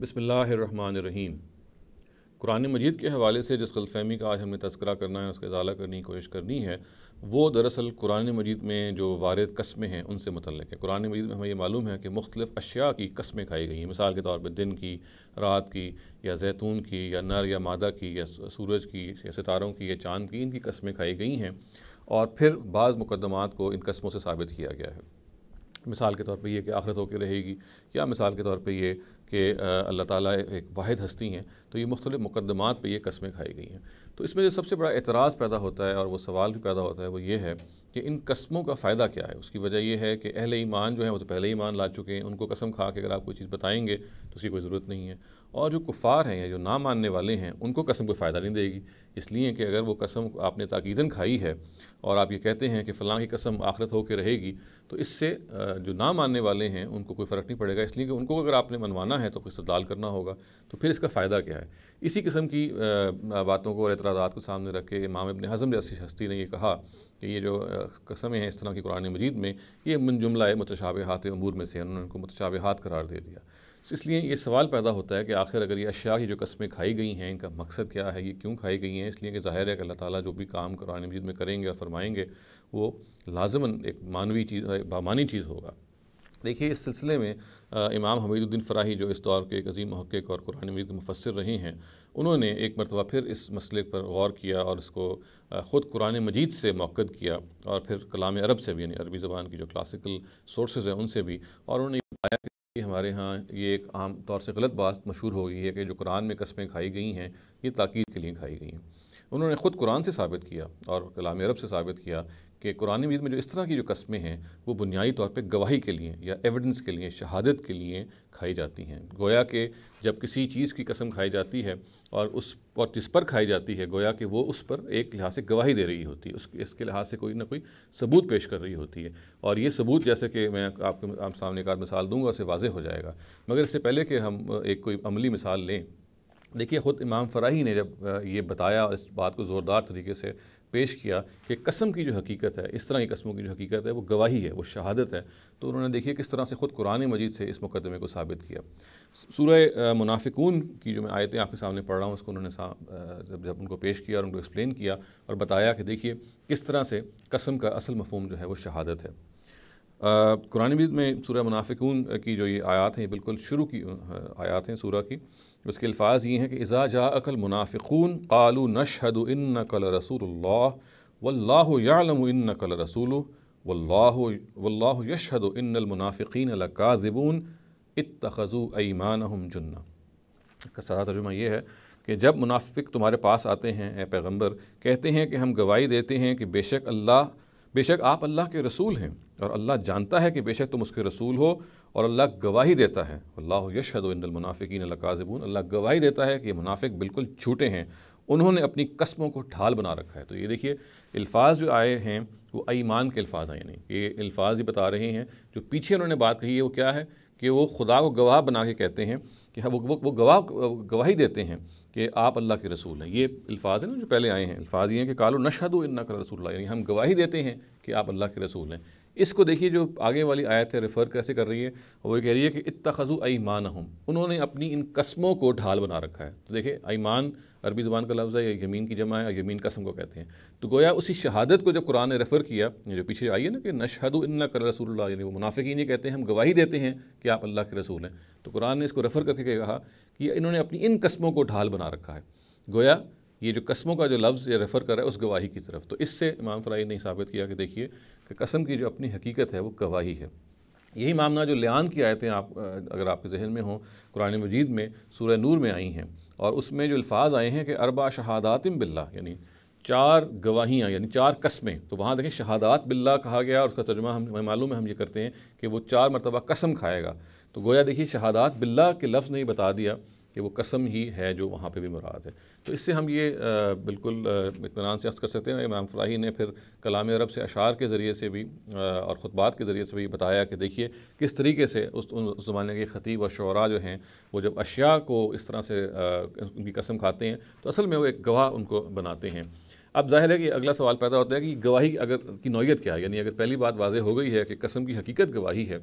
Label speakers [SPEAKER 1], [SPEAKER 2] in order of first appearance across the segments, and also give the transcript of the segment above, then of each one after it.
[SPEAKER 1] بسم الله الرحمن الرحیم कुरान मजीद के हवाले से जिस गलफहमी का आज हमने तस्करा करना है उसका इजाला करने की कोशिश करनी है वो दरअसल कुरान मजीद में जो वारद कस्में हैं उनसे मतलब है कुरान मजीद में हमें ये मालूम है कि मुख्तलिफ़ अशिया की कस्में खाई गई हैं मिसाल के तौर पर दिन की रात की या जैतून की या नर या मादा की या सूरज की या सितारों की या चाँद की इनकी कस्में खाई गई हैं और फिर बाज़ मुकदमात को इन कस्मों से साबित किया गया है मिसाल के तौर पे ये कि आखिरत होकर रहेगी या मिसाल के तौर पे ये कि अल्लाह ताला एक वाहिद हस्ती हैं तो ये मुख्तलिफ़ मुकदमात पे ये कस्में खाई गई हैं तो इसमें जो सबसे बड़ा एतराज़ पैदा होता है और वो सवाल भी पैदा होता है वो ये है कि इन कस्मों का फ़ायदा क्या है उसकी वजह यह है कि अहल ईमान जो है वो तो पहले ईमान ला चुके हैं उनको कसम खा के अगर आप कोई चीज़ बताएँगे तो उसकी कोई ज़रूरत नहीं है और जो कुफ़ार हैं या जो ना मानने वाले हैं उनको कसम कोई फ़ायदा नहीं देगी इसलिए कि अगर वो कसम आपने ताकीदन खाई है और आप ये कहते हैं कि फ़लाँ की कसम आखरत होकर रहेगी तो इससे जो ना मानने वाले हैं उनको कोई फ़र्क नहीं पड़ेगा इसलिए कि उनको अगर आपने मनवाना है तो कोई सदाल करना होगा तो फिर इसका फ़ायदा क्या है इसी किस्म की बातों को और एतराज़ात को सामने रख के इमाम अबन हज़म जैसी हस्ती ने यह कहा कि ये जो कसमें हैं इस तरह की कुरान मजीद में ये मन जुमला हाथ अमूर में से उन्होंने उनको हाथ करार दे दिया तो इसलिए ये सवाल पैदा होता है कि आखिर अगर ये अशा की जो कस्में खाई गई हैं इनका मकसद क्या है ये क्यों खाई गई हैं इसलिए कि ज़ाहिर है कि अल्लाह ताला जो भी काम कुरान मजीद में करेंगे और फरमाएंगे वो लाजमन एक मानवी चीज़ बामानी चीज़ होगा देखिए इस सिलसिले में आ, इमाम हमीदुद्दीन फ़राही जो इस दौर के एक अजीम महक्क और कुरान मजीद के मुफसर रहे हैं उन्होंने एक मरतबा फिर इस मसले पर गौर किया और इसको ख़ुद कुरान मजीद से मौक़द किया और फिर कलाम अरब से भी यानी अरबी ज़बान की जो क्लासिकल सोर्सेज हैं उनसे भी और उन्होंने बताया हमारे यहाँ ये एक आम तौर से गलत बात मशहूर हो गई है कि जो कुरान में कस्में खाई गई हैं ये ताक़ीद के लिए खाई गई हैं उन्होंने ख़ुद कुरान से साबित किया और कलाम अरब से साबित किया कि कुरान मजीद में जो इस तरह की जो कस्में हैं वो बुनियादी तौर पर गवाही के लिए या एविडेंस के लिए शहादत के लिए खाई जाती हैं गोया के जब किसी चीज़ की कसम खाई जाती है और उस और जिस पर खाई जाती है गोया कि वो उस पर एक लिहाज से गवाही दे रही होती है उस इसके लिहाज से कोई ना कोई सबूत पेश कर रही होती है और ये सबूत जैसे कि मैं आपके आप सामने का मिसाल दूंगा उसे वाजे हो जाएगा मगर इससे पहले कि हम एक कोई अमली मिसाल लें देखिए ख़ुद इमाम फ़राही ने जब ये बताया और इस बात को ज़ोरदार तरीके से पेश किया कि कसम की जो हकीकत है इस तरह की कस्मों की जो हकीकत है वो गवाही है वो शहादत है तो उन्होंने देखिए किस तरह से ख़ुद कुरान मजीद से इस मुकदमे को साबित किया सूर्य मुनाफिकून की जो मैं आयतें आपके सामने पढ़ रहा हूँ उसको उन्होंने जब जब उनको पेश किया और उनको एक्सप्लेन किया और बताया कि देखिए किस तरह से कसम का असल मफहम जो है वो शहादत है कुरान मजीद में सूर्य मुनाफिकून की जो ये आयात हैं ये बिल्कुल शुरू की आयात हैं सूर्य की उसके अल्फाज ये हैं कि इज़ा जा अकल मुनाफ़िकून कालू नशहद इन कल रसूल वल्लाम इन नकल रसूल वल्ला यशहद इन मुनाफ़िकीन लकाजिबून इतखज़ू ईमान हम जुन्ना इसका सारा तर्जुमा यह है कि जब मुनाफिक तुम्हारे पास आते हैं ए पैगम्बर कहते हैं कि हम गवाही देते हैं कि बेशक अल्लाह बेशक आप अल्लाह के रसूल हैं और अल्लाह जानता है कि बेशक तुम उसके रसूल हो और अल्लाह गवाही देता है अल्लाह यशद मुनाफिकीन काजबून अल्लाह गवाही देता है कि मुनाफिक बिल्कुल छूटे हैं उन्होंने अपनी कस्मों को ढाल बना रखा है तो ये देखिए अल्फाज जो आए हैं वो ईमान के अल्फाज हैं यानी ये अल्फाज ही बता रहे हैं जो पीछे उन्होंने बात कही है वो क्या है कि वो खुदा को गवाह बना के कहते हैं कि हाँ, वो वो, वो गवाह गवाही देते हैं कि आप अल्लाह के रसूल हैं ये अल्फाज हैं ना जो पहले आए हैं अल्फाज ये हैं कि कालो नशद इन्ना कर रसूल यानी हम गवाही देते हैं कि आप अल्लाह के रसूल हैं इसको देखिए जो आगे वाली आयत है रेफ़र कैसे कर रही है वो ये कह रही है कि खजु ईमान हम उन्होंने अपनी इन कस्मों को ढाल बना रखा है तो देखिए ईमान अरबी ज़ुबान का लफ्ज़ है या यमीन की जमा है या यमीन कसम को कहते हैं तो गोया उसी शहादत को जब कुरान ने रेफ़र किया जो पीछे आई है ना कि नशहद इन्ना कर रसूल यानी वो मुनाफिकी ये कहते हैं हम गवाही देते हैं कि आप अल्लाह के रसूल हैं तो कुरान ने इसको रेफ़र करके कहा कि इन्होंने अपनी इन कस्मों को ढाल बना रखा है गोया ये जो कस्मों का जो लफ्ज़ ये रेफ़र कर रहा है उस गवाही की तरफ तो इससे इमाम फ़राई ने साबित किया कि देखिए कि कसम की जो अपनी हकीकत है वो गवाही है यही मामला जो लियान की आयतें आप अगर आपके जहन में हों कुरान मजीद में सूर्य नूर में आई हैं और उसमें जो अल्फाज आए हैं कि अरबा शहादातम बिल्ला यानी चार गवाहियाँ यानी चार कस्में तो वहाँ देखें शहादात बिल्ला कहा गया और उसका तर्जमा हम हमें मालूम है हम ये करते हैं कि वो चार मरतबा कसम खाएगा तो गोया देखिए शहादात बिल्ला के लफ्ज़ ने ही बता दिया कि वो कसम ही है जो वहाँ पे भी मुराद है तो इससे हम ये आ, बिल्कुल इतमान से अर्ज़ कर सकते हैं इमाम फ़लाही ने फिर कलाम अरब से अशार के ज़रिए से भी आ, और ख़ुतबात के ज़रिए से भी बताया कि देखिए किस तरीके से उस उस ज़माने के ख़तीब और शुरा जो हैं वो जब अशिया को इस तरह से आ, उनकी कसम खाते हैं तो असल में वो एक गवाह उनको बनाते हैं अब जाहिर है कि अगला सवाल पैदा होता है कि गवाही अगर की नौीयत क्या है यानी अगर पहली बात वाजह हो गई है कि कसम की हकीकत गवाही है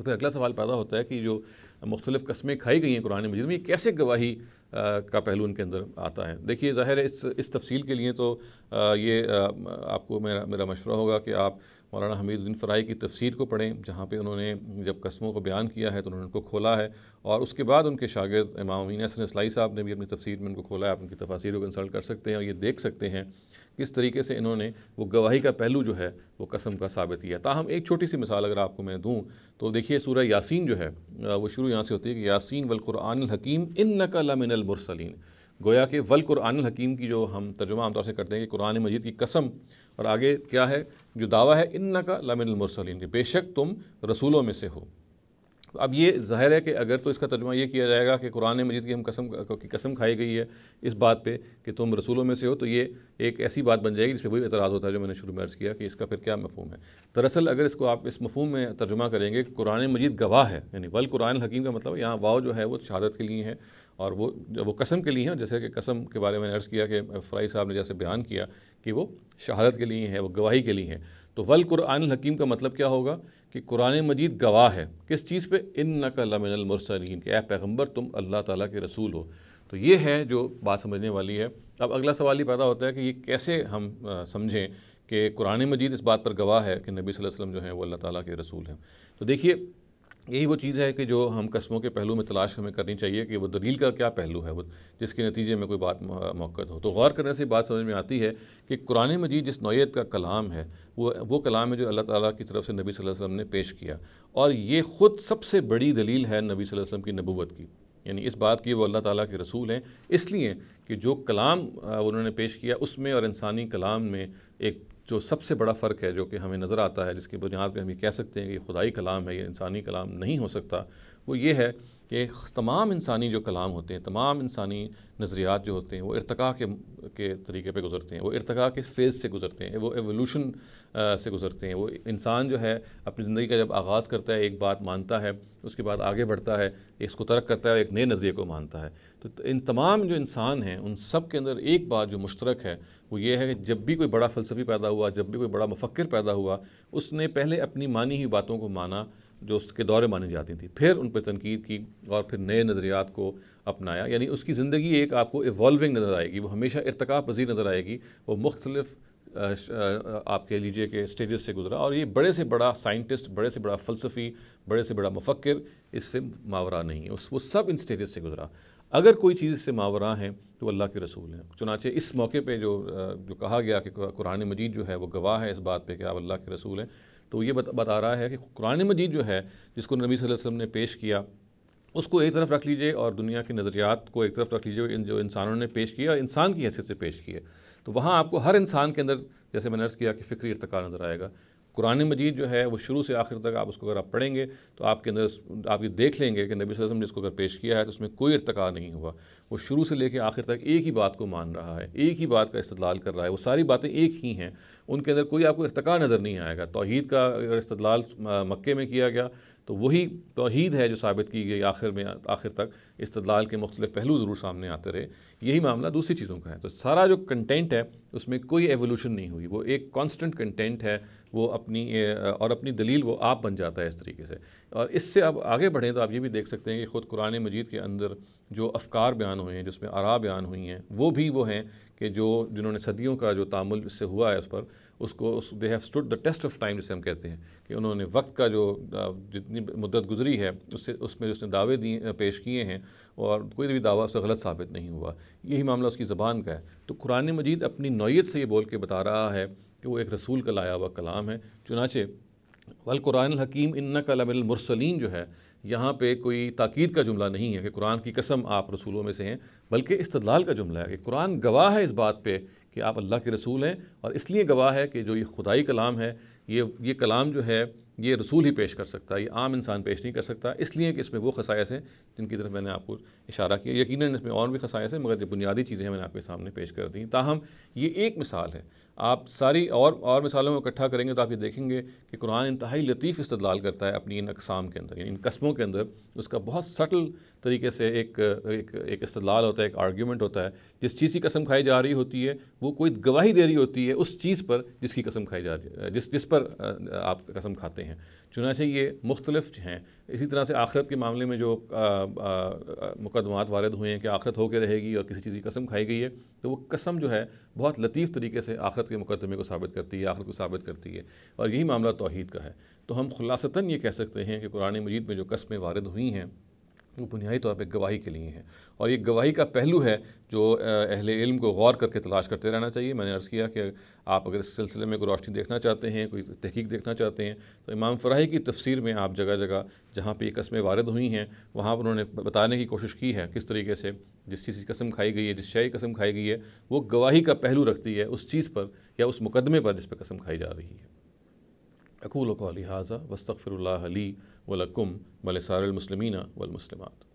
[SPEAKER 1] तो फिर अगला सवाल पैदा होता है कि जो मुख्तलिफ कस्में खाई गई हैं कुरान मजीद में ये कैसे गवाही आ, का पहलू उनके अंदर आता है देखिए ज़ाहिर है इस इस तफसील के लिए तो आ, ये आ, आपको मेरा मेरा मशवरा होगा कि आप मौलाना हमीदुद्दीन फ़राई की तफसीर को पढ़ें जहाँ पे उन्होंने जब कस्मों को बयान किया है तो उन्होंने उनको खोला है और उसके बाद उनके शागिर्द इमाम अमीन हसन इसलाई साहब ने भी अपनी तफसीर में उनको खोला है आप उनकी तफासिर को कंसल्ट कर सकते हैं और ये देख सकते हैं किस तरीके से इन्होंने वो गवाही का पहलू जो है वो कसम का साबित किया ताहम एक छोटी सी मिसाल अगर आपको मैं दूँ तो देखिए सूर्य यासीन जो है वो शुरू यहाँ से होती है कि यासीन वलकुरान हकीम इन नकल मिनल गोया के वल हकीम की जो हम तर्जुमा आमतौर से करते हैं कि कुरान मजीद की कसम और आगे क्या है जो दावा है इन का लमिनमसलिन बेशक तुम रसूलों में से हो अब ये ज़ाहिर है कि अगर तो इसका तर्जमा ये किया जाएगा कि कुरान मजीद की हम कसम की कसम खाई गई है इस बात पे कि तुम रसूलों में से हो तो ये एक ऐसी बात बन जाएगी जिसमें वही एतराज़ होता है जो मैंने शुरू में अर्ज़ किया कि इसका फिर क्या मफहम है दरअसल अगर इसको आप इस मफहम में तर्जुमा करेंगे कुरान मजीद गवाह है यानी वल कुरान हकीम का मतलब यहाँ वाव जो है वो शहादत के लिए हैं और वो वो कसम के लिए हैं जैसे कि कसम के बारे में अर्ज़ किया कि फ़राई साहब ने जैसे बयान किया कि वो शहादत के लिए हैं वो गवाही के लिए हैं तो वल कुरान हकीम का मतलब क्या होगा कि कुरान मजीद गवाह है किस चीज़ पर इन नकल के ए पैगम्बर तुम अल्लाह ताली के रसूल हो तो ये है जो बात समझने वाली है अब अगला सवाल ये पैदा होता है कि ये कैसे हम समझें कि कुरान मजीद इस बात पर गवाह है कि नबी वसल्लम जो हैं वो अल्लाह ताला के रसूल हैं तो देखिए यही वो चीज़ है कि जो हम कस्बों के पहलू में तलाश हमें करनी चाहिए कि वो दलील का क्या पहलू है वो जिसके नतीजे में कोई बात मौक़ हो तो गौर करने से बात समझ में आती है कि कुरान मजीद जिस नौीयत का कलाम है वो वो कलाम है जो अल्लाह ताला की तरफ से नबी वसल्लम ने पेश किया और ये ख़ुद सबसे बड़ी दलील है नबी वसल्लम की नबूत की यानी इस बात की वो अल्लाह ताला के रसूल हैं इसलिए कि जो कलाम उन्होंने पेश किया उसमें और इंसानी कलाम में एक जो सबसे बड़ा फ़र्क है जो कि हमें नज़र आता है जिसकी बुनियाद पर हम ये कह सकते हैं कि खुदाई कलाम है या इंसानी कलाम नहीं हो सकता वो ये है कि तमाम इंसानी जो कलाम होते हैं तमाम इंसानी नज़रियात जो होते हैं वो इरतका के के तरीके पे गुजरते हैं वो इरतका के फेज़ से गुजरते हैं वो एवोल्यूशन से गुजरते हैं वो इंसान जो है अपनी ज़िंदगी का जब आगाज़ करता है एक बात मानता है उसके बाद आगे बढ़ता है इसको तर्क करता है एक नए नज़रिए को मानता है तो इन तमाम जो इंसान हैं उन सब के अंदर एक बात जो मुश्तरक है वो ये है कि जब भी कोई बड़ा फ़लसफ़ी पैदा हुआ जब भी कोई बड़ा मफक्र पैदा हुआ उसने पहले अपनी मानी हुई बातों को माना जो उसके दौरे मानी जाती थी फिर उन पर तनकीद की और फिर नए नज़रियात को अपनाया यानी उसकी ज़िंदगी एक आपको इवॉल्विंग नज़र आएगी वो हमेशा इरतका पजीर नज़र आएगी वो मुख्तलिफ़ आप कह लीजिए के स्टेजेस से गुजरा और ये बड़े से बड़ा साइंटिस्ट बड़े से बड़ा फ़लसफ़ी बड़े से बड़ा मुफक्र इससे मावरा नहीं है उस वो सब इन स्टेजेस से गुजरा अगर कोई चीज़ इससे मावरा हैं तो अल्लाह के रसूल हैं चुनाचे इस मौके पे जो जो कहा गया कि कुरान मजीद जो है वो गवाह है इस बात पे कि आप अल्लाह के रसूल हैं तो ये बता बता रहा है कि कुरान मजीद जो है जिसको नबी वसल्लम ने पेश किया उसको एक तरफ रख लीजिए और दुनिया के नज़रियात को एक तरफ रख लीजिए इन जो इंसानों ने पेश किया इंसान की हैसियत से पेश किए तो वहाँ आपको हर इंसान के अंदर जैसे मैंने अर्ज़ किया कि फ़िक्री इरतका नज़र आएगा कुरान मजीद जो है वो शुरू से आखिर तक आप उसको अगर आप पढ़ेंगे तो आपके अंदर आप ये देख लेंगे कि नबी वसम ने इसको अगर पेश किया है तो उसमें कोई इरतका नहीं हुआ वो शुरू से लेकर आखिर तक एक ही बात को मान रहा है एक ही बात का इस्तलाल कर रहा है वो सारी बातें एक ही हैं उनके अंदर कोई आपको इरतका नज़र नहीं आएगा तोहद का अगर इस्तलाल मक्के में किया गया तो वही तोहद है जो साबित की गई आखिर में आखिर तक इस्तलाल के मुख्त पहलू ज़रूर सामने आते रहे यही मामला दूसरी चीज़ों का है तो सारा जो कंटेंट है उसमें कोई एवोल्यूशन नहीं हुई वो एक कांस्टेंट कंटेंट है वो अपनी और अपनी दलील वो आप बन जाता है इस तरीके से और इससे आप आगे बढ़ें तो आप ये भी देख सकते हैं कि ख़ुद कुरान मजीद के अंदर जो अफकार बयान हुए हैं जिसमें आरा बयान हुई हैं वो भी वो हैं कि जो जिन्होंने सदियों का जो तामुल इससे हुआ है उस पर उसको उस they have stood the test of time जिसे हम कहते हैं कि उन्होंने वक्त का जो जितनी मुद्दत गुजरी है उससे उसमें उसने दावे दिए पेश किए हैं और कोई भी दावा उससे गलत साबित नहीं हुआ यही मामला उसकी ज़बान का है तो कुरान मजीद अपनी नौीयत से ये बोल के बता रहा है कि वो एक रसूल का लाया हुआ कलाम है चुनाचे वलकुरान हकीम इन्ना का जो है यहाँ पे कोई ताक़ीद का जुमला नहीं है कि कुरान की कसम आप रसूलों में से हैं बल्कि इस्तलाल का जुमला है कि कुरान गवाह है इस बात पे कि आप अल्लाह के रसूल हैं और इसलिए गवाह है कि जो ये खुदाई कलाम है ये ये कलाम जो है ये रसूल ही पेश कर सकता है ये आम इंसान पेश नहीं कर सकता इसलिए कि इसमें वो खसायस हैं जिनकी तरफ मैंने आपको इशारा किया यकीन इसमें और भी खसायस हैं मगर ये बुनियादी चीज़ें मैंने आपके सामने पेश कर दी ताहम ये एक मिसाल है आप सारी और और मिसालों को इकट्ठा करेंगे तो आप ये देखेंगे कि कुरान इंतहाई लतीफ़ इस्तलाल करता है अपनी इन अकसाम के अंदर इन कस्बों के अंदर उसका बहुत सटल तरीके से एक एक एक इस्तलाल होता है एक आर्ग्यूमेंट होता है जिस चीज़ की कसम खाई जा रही होती है वो कोई गवाही दे रही होती है उस चीज़ पर जिसकी कसम खाई जा रही है जिस जिस पर आप कसम खाते हैं चुनाचे ये मुख्तलफ हैं इसी तरह से आखिरत के मामले में जो मुकदमात वारद हुए हैं कि आखिरत होकर रहेगी और किसी चीज़ की कसम खाई गई है तो वो कसम जो है बहुत लतीफ़ तरीके से आखरत के मुकदमे को साबित करती है आखरत को साबित करती है और यही मामला तोहहीद का है तो हम खुलासता ये कह सकते हैं कि कुरान मजीद में जो कस्में वारद हुई हैं वो बुनियादी तौर पर गवाही के लिए हैं और ये गवाही का पहलू है जो अहल इल्म को गौर करके तलाश करते रहना चाहिए मैंने अर्ज़ किया कि आप अगर इस सिलसिले में कोई रोशनी देखना चाहते हैं कोई तहकीक देखना चाहते हैं तो इमाम फ़राही की तफसीर में आप जगह जगह जहाँ पर ये कस्में वारद हुई हैं वहाँ पर उन्होंने बताने की कोशिश की है किस तरीके से जिस चीज़ की कसम खाई गई है जिस शाही कसम खाई गई है वो गवाही का पहलू रखती है उस चीज़ पर या उस मुकदमे पर जिस पर कसम खाई जा रही है أقول قولي هذا واستغفر الله لي ولكم ولسائر المسلمين والمسلمات